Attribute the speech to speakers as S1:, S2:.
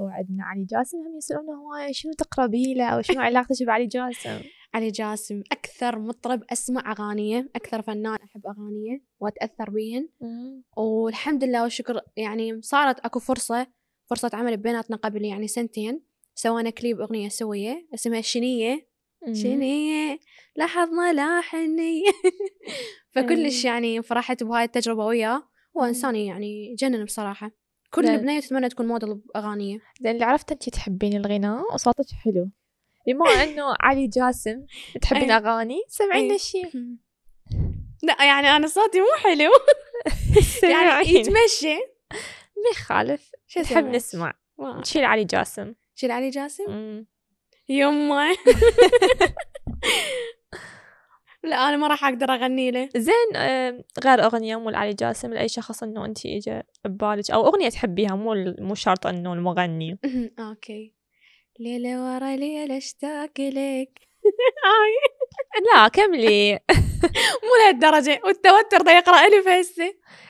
S1: وعندنا علي جاسم هم يسألونه هواي شنو تقربي له أو شنو علاقتك بعلي جاسم علي جاسم أكثر مطرب أسمع أغانيه أكثر فنان أحب أغانيه وأتأثر بيهن والحمد لله والشكر يعني صارت أكو فرصة فرصة عمل بيناتنا قبل يعني سنتين سوينا كليب أغنية سوية اسمها شنية شنية لاحظنا حنية فكلش إيه. يعني فرحت بهاي التجربة وياه هو إنسان يعني جنن بصراحة كل البنية تتمنى تكون موديل بأغانيه لأن اللي عرفت أنت تحبين الغناء وصوتك حلو بما أنه علي جاسم تحبين أغاني سمعين شيء لا يعني أنا صوتي مو حلو يعني يتمشي ما يخالف شو تحب نسمع شيل علي جاسم شيل علي جاسم يما لا انا ما راح اقدر اغني له زين آه، غير اغنيه مو لعلي جاسم لاي شخص انه انت اجى ببالك او اغنيه تحبيها مو مو شرط انه المغني اوكي ليله ورا ليله اشتاق لك لا كملي مو لهالدرجة والتوتر ده يقرأ ألف هسه